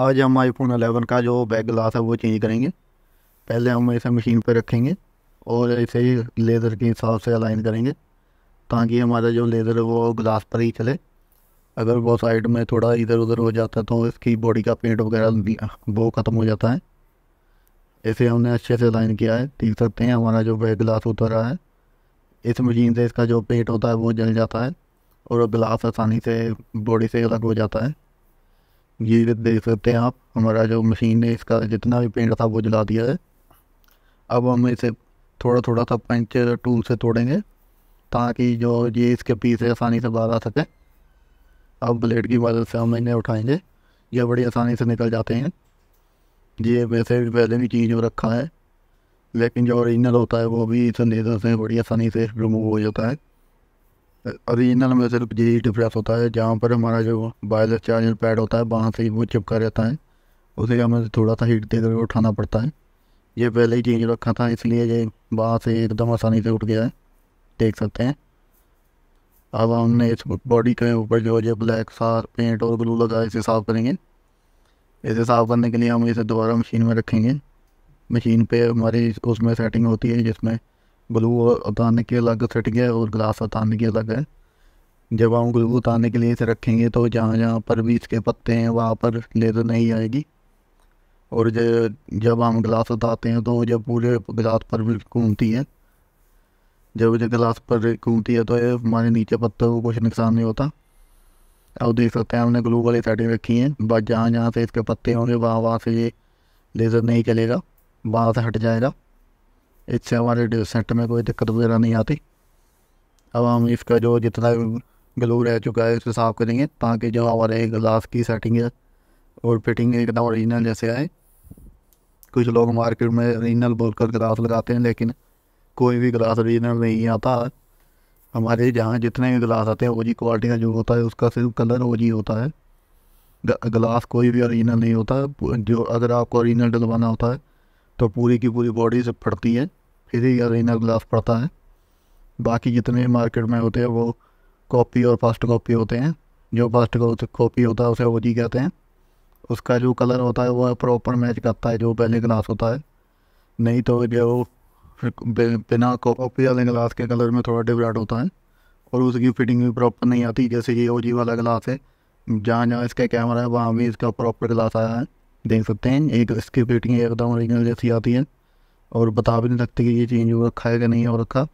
आज हम आईफोन 11 का जो बैक ग्लास है वो चेंज करेंगे पहले हम इसे मशीन पर रखेंगे और इसे लेज़र के हिसाब से अलाइन करेंगे ताकि हमारा जो लेज़र है वो ग्लास पर ही चले अगर वो साइड में थोड़ा इधर उधर हो जाता है तो इसकी बॉडी का पेंट वगैरह वो ख़त्म हो जाता है इसे हमने अच्छे से लाइन किया है देख सकते हैं हमारा जो बैक ग्लास उतरा है इस मशीन से इसका जो पेंट होता है वो जल जाता है और ग्लास आसानी से बॉडी से अलग हो जाता है ये देख सकते हैं आप हमारा जो मशीन है इसका जितना भी पेंट था वो जला दिया है अब हम इसे थोड़ा थोड़ा सा पंच टूल से तोड़ेंगे ताकि जो ये इसके पीस है आसानी से बाहर आ सके अब ब्लेड की मदद से हम इन्हें उठाएंगे ये बड़ी आसानी से निकल जाते हैं ये वैसे भी पहले भी चीज़ रखा है लेकिन जो ओरिजिनल होता है वो भी इस लेज़र से बड़ी आसानी से रिमूव हो जाता है ओरिजिनल में सिर्फ यही डिफरेंस होता है जहाँ पर हमारा जो वायरलेस चार्जर पैड होता है वहाँ से ही वो चिपका रहता है उसे हमें थोड़ा सा हीट देकर उठाना पड़ता है ये पहले ही चेंज रखा था इसलिए ये वहाँ से एकदम आसानी से उठ गया है देख सकते हैं अब हमने इस बॉडी के ऊपर जो है ब्लैक सार पेंट और ग्लू लगा इसे साफ़ करेंगे इसे साफ़ करने के लिए हम इसे दोबारा मशीन में रखेंगे मशीन पे हमारी उसमें सेटिंग होती है जिसमें ग्लू उतारने के अलग सेट गया और ग्लास उतारने के अलग है जब हम ग्लू उतारने के लिए इसे रखेंगे तो जहाँ जहाँ पर भी इसके पत्ते हैं वहाँ पर लेजर नहीं आएगी और जब हम गिलास उतारते हैं तो जब पूरे गिलास पर भी घूमती है जब जब गिलास पर घूमती है तो ये हमारे नीचे पत्तों को कुछ नुकसान नहीं होता अब देख सकते हैं हमने ग्लू वाली सेटिंग रखी है बस जहाँ जहाँ से इसके पत्ते होंगे वहाँ वहाँ से ये लेज़र नहीं चलेगा वहाँ से हट जाएगा इससे हमारे डिसेंट में कोई दिक्कत वगैरह नहीं आती अब हम इसका जो जितना ग्लू रह चुका है उसको साफ़ करेंगे ताकि जो हमारे ग्लास की सेटिंग है और फिटिंग एकदम ओरिजिनल जैसे आए कुछ लोग मार्केट में ओरिजिनल बोलकर ग्लास लगाते हैं लेकिन कोई भी ग्लास ओरिजिनल नहीं आता हमारे जहाँ जितने भी ग्लास आते हैं वो जी क्वालिटी का जो होता है उसका सिर्फ कलर वो जी होता है ग्लास कोई भी ओरिजिनल नहीं होता जो अगर आपको ओरिजिनल डलवाना होता है तो पूरी की पूरी बॉडी से फटती है फिर ही अरेना ग्लास पड़ता है बाकी जितने मार्केट में होते हैं वो कॉपी और फास्ट कॉपी होते हैं जो फास्ट कॉपी होता है उसे ओ जी कहते हैं उसका जो कलर होता है वह प्रॉपर मैच करता है जो पहले ग्लास होता है नहीं तो जो बिना कॉपी वाले ग्लास के कलर में थोड़ा डिफरेंट होता है और उसकी फिटिंग भी प्रॉपर नहीं आती जैसे ये ओ जी वाला ग्लास है जहाँ जहाँ इसका कैमरा है वहाँ भी इसका प्रॉपर ग्लास आया है देख सकते हैं एक इसकी रेटिंग एकदम ओरिजिनल जैसी आती है और बता भी नहीं सकते कि ये चेंज हो रखा है कि नहीं हो रखा